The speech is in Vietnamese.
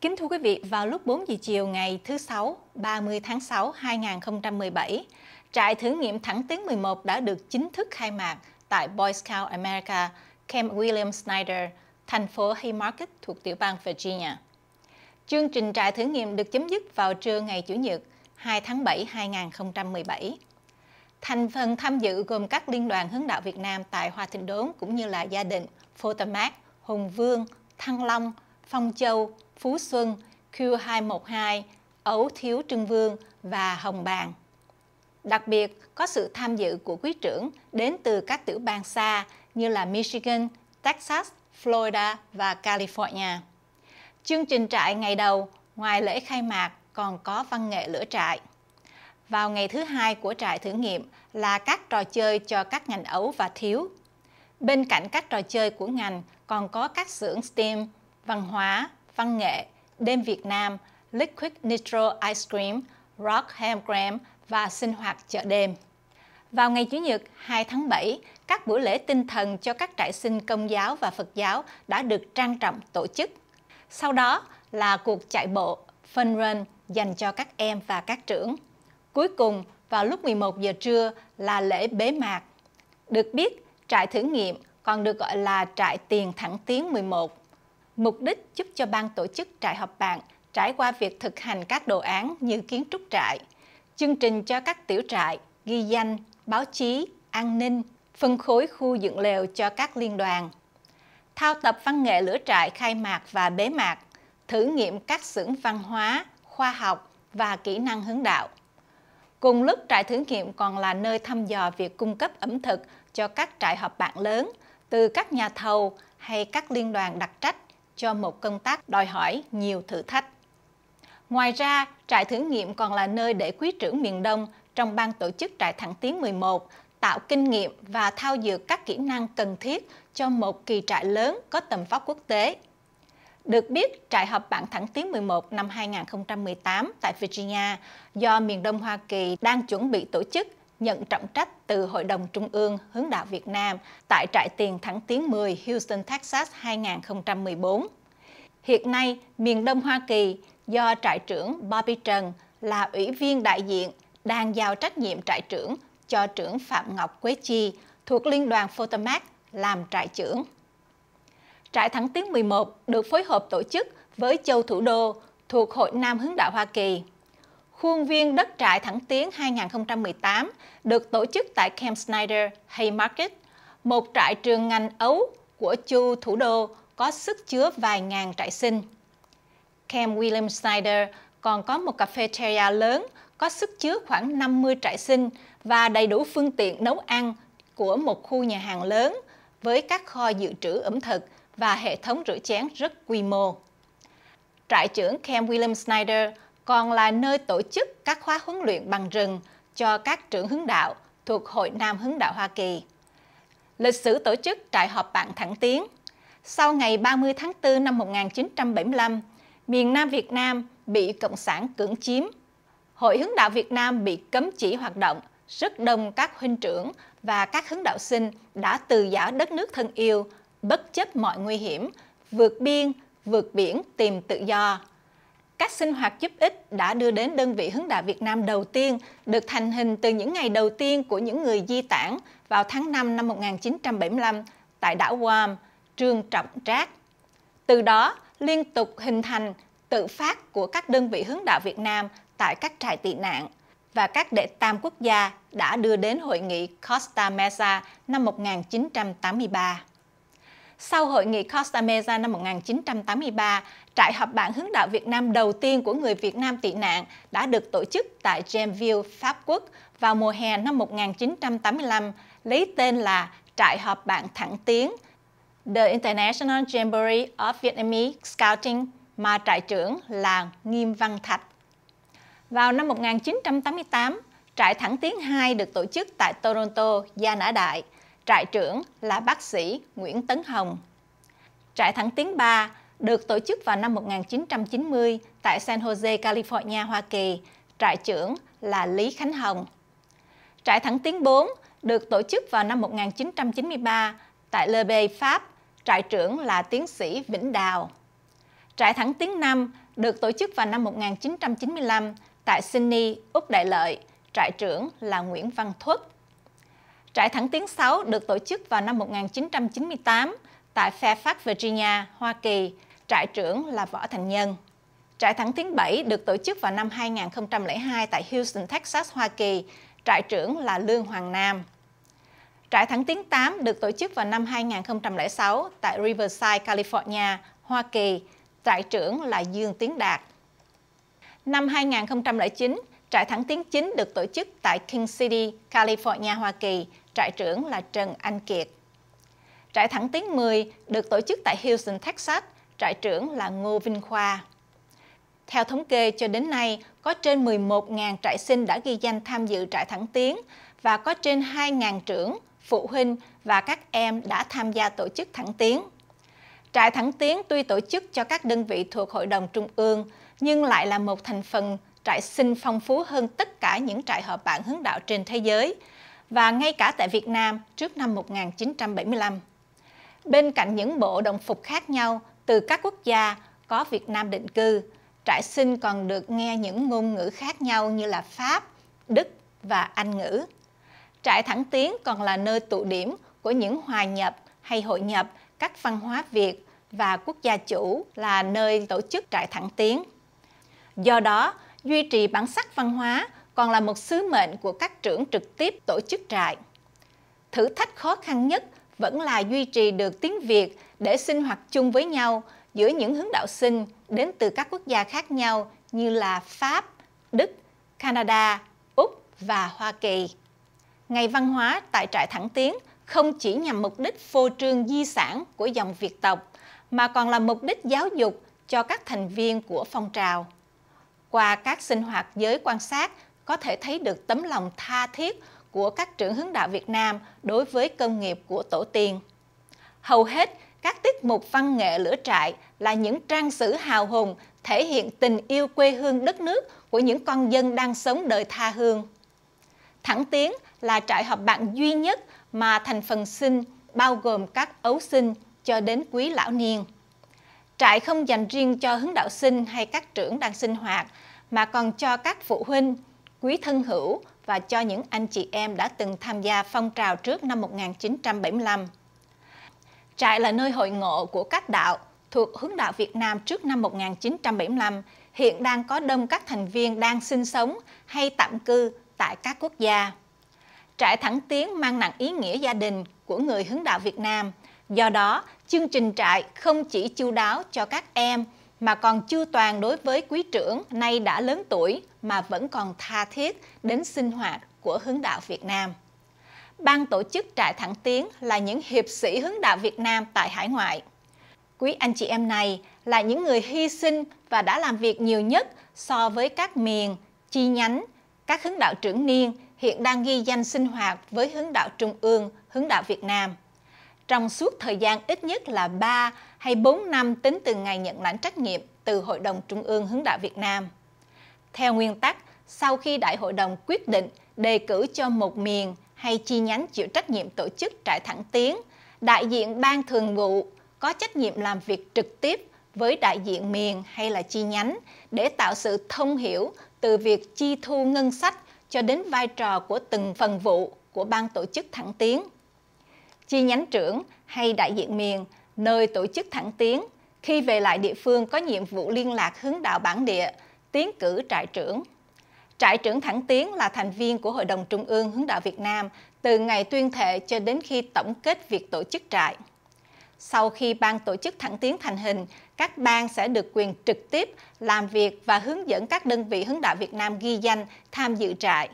Kính thưa quý vị, vào lúc 4 giờ chiều ngày thứ Sáu, 30 tháng 6, 2017, trại thử nghiệm thẳng tiến 11 đã được chính thức khai mạc tại Boy Scout America, Camp William Snyder, thành phố Haymarket thuộc tiểu bang Virginia. Chương trình trại thử nghiệm được chấm dứt vào trưa ngày Chủ nhật 2 tháng 7, 2017. Thành phần tham dự gồm các liên đoàn hướng đạo Việt Nam tại Hoa Thịnh Đốn cũng như là Gia đình Photomac, Hùng Vương, Thăng Long, Phong Châu, Phú Xuân, Q212, Ấu Thiếu Trưng Vương và Hồng Bàng. Đặc biệt, có sự tham dự của quý trưởng đến từ các tiểu bang xa như là Michigan, Texas, Florida và California. Chương trình trại ngày đầu, ngoài lễ khai mạc còn có văn nghệ lửa trại. Vào ngày thứ hai của trại thử nghiệm là các trò chơi cho các ngành ấu và thiếu. Bên cạnh các trò chơi của ngành còn có các xưởng STEAM, văn hóa, văn nghệ, đêm Việt Nam, Liquid Nitro Ice Cream, Rock Ham Gram và sinh hoạt chợ đêm. Vào ngày Chủ nhật 2 tháng 7, các buổi lễ tinh thần cho các trại sinh công giáo và Phật giáo đã được trang trọng tổ chức. Sau đó là cuộc chạy bộ Fun Run dành cho các em và các trưởng. Cuối cùng, vào lúc 11 giờ trưa là lễ bế mạc. Được biết, trại thử nghiệm còn được gọi là trại tiền thẳng tiến 11 mục đích giúp cho ban tổ chức trại họp bạn trải qua việc thực hành các đồ án như kiến trúc trại, chương trình cho các tiểu trại, ghi danh, báo chí, an ninh, phân khối khu dựng lều cho các liên đoàn. Thao tập văn nghệ lửa trại khai mạc và bế mạc, thử nghiệm các xưởng văn hóa, khoa học và kỹ năng hướng đạo. Cùng lúc trại thử nghiệm còn là nơi thăm dò việc cung cấp ẩm thực cho các trại họp bạn lớn, từ các nhà thầu hay các liên đoàn đặc trách cho một công tác đòi hỏi nhiều thử thách. Ngoài ra, trại thử nghiệm còn là nơi để quý trưởng miền Đông trong ban tổ chức trại thẳng tiến 11 tạo kinh nghiệm và thao dược các kỹ năng cần thiết cho một kỳ trại lớn có tầm vóc quốc tế. Được biết, trại họp bạn thẳng tiến 11 năm 2018 tại Virginia do miền Đông Hoa Kỳ đang chuẩn bị tổ chức nhận trọng trách từ Hội đồng Trung ương hướng đạo Việt Nam tại trại tiền thẳng tiến 10 Houston, Texas 2014. Hiện nay, miền Đông Hoa Kỳ do trại trưởng Bobby Trần là ủy viên đại diện đang giao trách nhiệm trại trưởng cho trưởng Phạm Ngọc Quế Chi thuộc Liên đoàn Photomac làm trại trưởng. Trại thẳng tiến 11 được phối hợp tổ chức với châu thủ đô thuộc Hội Nam Hướng đạo Hoa Kỳ Khuôn viên đất trại thẳng tiến 2018 được tổ chức tại Camp Snyder Haymarket, một trại trường ngành ấu của Chu thủ đô có sức chứa vài ngàn trại sinh. Camp William Snyder còn có một cafeteria lớn có sức chứa khoảng 50 trại sinh và đầy đủ phương tiện nấu ăn của một khu nhà hàng lớn với các kho dự trữ ẩm thực và hệ thống rửa chén rất quy mô. Trại trưởng Camp William Snyder còn là nơi tổ chức các khóa huấn luyện bằng rừng cho các trưởng hướng đạo thuộc Hội Nam Hướng Đạo Hoa Kỳ. Lịch sử tổ chức trại họp bạn thẳng tiến. Sau ngày 30 tháng 4 năm 1975, miền Nam Việt Nam bị Cộng sản cưỡng chiếm. Hội Hướng Đạo Việt Nam bị cấm chỉ hoạt động, rất đông các huynh trưởng và các hướng đạo sinh đã từ giã đất nước thân yêu, bất chấp mọi nguy hiểm, vượt biên, vượt biển tìm tự do các sinh hoạt giúp ích đã đưa đến đơn vị hướng đạo Việt Nam đầu tiên, được thành hình từ những ngày đầu tiên của những người di tản vào tháng 5 năm 1975 tại đảo Guam, Trương Trọng Trác. Từ đó, liên tục hình thành tự phát của các đơn vị hướng đạo Việt Nam tại các trại tị nạn và các đệ tam quốc gia đã đưa đến hội nghị Costa Mesa năm 1983. Sau hội nghị Costa Mesa năm 1983, trại họp bạn hướng đạo Việt Nam đầu tiên của người Việt Nam tị nạn đã được tổ chức tại Jamville, Pháp Quốc vào mùa hè năm 1985, lấy tên là Trại họp bạn thẳng tiến The International Jamboree of Vietnamese Scouting mà trại trưởng là Nghiêm Văn Thạch. Vào năm 1988, trại thẳng tiến 2 được tổ chức tại Toronto, Gia Nã Đại. Trại trưởng là bác sĩ Nguyễn Tấn Hồng. Trại thẳng tiến 3 được tổ chức vào năm 1990 tại San Jose, California, Hoa Kỳ, trại trưởng là Lý Khánh Hồng. Trại thẳng tiến 4 được tổ chức vào năm 1993 tại Le Bay, Pháp, trại trưởng là tiến sĩ Vĩnh Đào. Trại thẳng tiến 5 được tổ chức vào năm 1995 tại Sydney, Úc Đại Lợi, trại trưởng là Nguyễn Văn Thuất. Trại thẳng tiến 6 được tổ chức vào năm 1998 tại Fairfax, Virginia, Hoa Kỳ, trại trưởng là Võ Thành Nhân. Trại thắng tiến 7 được tổ chức vào năm 2002 tại Houston, Texas, Hoa Kỳ. Trại trưởng là Lương Hoàng Nam. Trại thắng tiến 8 được tổ chức vào năm 2006 tại Riverside, California, Hoa Kỳ. Trại trưởng là Dương Tiến Đạt. Năm 2009, Trại thắng tiến 9 được tổ chức tại King City, California, Hoa Kỳ. Trại trưởng là Trần Anh Kiệt. Trại thắng tiến 10 được tổ chức tại Houston, Texas trại trưởng là Ngô Vinh Khoa. Theo thống kê cho đến nay, có trên 11.000 trại sinh đã ghi danh tham dự trại thẳng tiến và có trên 2.000 trưởng, phụ huynh và các em đã tham gia tổ chức thẳng tiến. Trại thẳng tiến tuy tổ chức cho các đơn vị thuộc Hội đồng Trung ương, nhưng lại là một thành phần trại sinh phong phú hơn tất cả những trại hợp bạn hướng đạo trên thế giới và ngay cả tại Việt Nam trước năm 1975. Bên cạnh những bộ đồng phục khác nhau từ các quốc gia có Việt Nam định cư. Trại sinh còn được nghe những ngôn ngữ khác nhau như là Pháp, Đức và Anh ngữ. Trại thẳng tiến còn là nơi tụ điểm của những hòa nhập hay hội nhập các văn hóa Việt và quốc gia chủ là nơi tổ chức trại thẳng tiến. Do đó, duy trì bản sắc văn hóa còn là một sứ mệnh của các trưởng trực tiếp tổ chức trại. Thử thách khó khăn nhất vẫn là duy trì được tiếng Việt để sinh hoạt chung với nhau giữa những hướng đạo sinh đến từ các quốc gia khác nhau như là Pháp, Đức, Canada, Úc và Hoa Kỳ. Ngày văn hóa tại trại Thẳng Tiến không chỉ nhằm mục đích phô trương di sản của dòng Việt tộc, mà còn là mục đích giáo dục cho các thành viên của phong trào. Qua các sinh hoạt giới quan sát, có thể thấy được tấm lòng tha thiết của các trưởng hướng đạo Việt Nam đối với công nghiệp của tổ tiên. Hầu hết, các tiết mục văn nghệ lửa trại là những trang sử hào hùng thể hiện tình yêu quê hương đất nước của những con dân đang sống đời tha hương. Thẳng Tiến là trại họp bạn duy nhất mà thành phần sinh bao gồm các ấu sinh cho đến quý lão niên. Trại không dành riêng cho hướng đạo sinh hay các trưởng đang sinh hoạt mà còn cho các phụ huynh, quý thân hữu và cho những anh chị em đã từng tham gia phong trào trước năm 1975. Trại là nơi hội ngộ của các đạo thuộc hướng đạo Việt Nam trước năm 1975, hiện đang có đông các thành viên đang sinh sống hay tạm cư tại các quốc gia. Trại Thẳng Tiến mang nặng ý nghĩa gia đình của người hướng đạo Việt Nam. Do đó, chương trình trại không chỉ chu đáo cho các em mà còn chưa toàn đối với quý trưởng nay đã lớn tuổi mà vẫn còn tha thiết đến sinh hoạt của hướng đạo Việt Nam. Ban tổ chức Trại Thẳng Tiến là những hiệp sĩ hướng đạo Việt Nam tại hải ngoại. Quý anh chị em này là những người hy sinh và đã làm việc nhiều nhất so với các miền, chi nhánh, các hướng đạo trưởng niên hiện đang ghi danh sinh hoạt với hướng đạo Trung ương, hướng đạo Việt Nam trong suốt thời gian ít nhất là 3 hay 4 năm tính từ ngày nhận lãnh trách nhiệm từ Hội đồng Trung ương Hướng đạo Việt Nam. Theo nguyên tắc, sau khi Đại hội đồng quyết định đề cử cho một miền hay chi nhánh chịu trách nhiệm tổ chức trại thẳng tiến, đại diện ban thường vụ có trách nhiệm làm việc trực tiếp với đại diện miền hay là chi nhánh để tạo sự thông hiểu từ việc chi thu ngân sách cho đến vai trò của từng phần vụ của ban tổ chức thẳng tiến chi nhánh trưởng hay đại diện miền, nơi tổ chức thẳng tiến, khi về lại địa phương có nhiệm vụ liên lạc hướng đạo bản địa, tiến cử trại trưởng. Trại trưởng thẳng tiến là thành viên của Hội đồng Trung ương Hướng đạo Việt Nam từ ngày tuyên thệ cho đến khi tổng kết việc tổ chức trại. Sau khi ban tổ chức thẳng tiến thành hình, các ban sẽ được quyền trực tiếp làm việc và hướng dẫn các đơn vị hướng đạo Việt Nam ghi danh tham dự trại.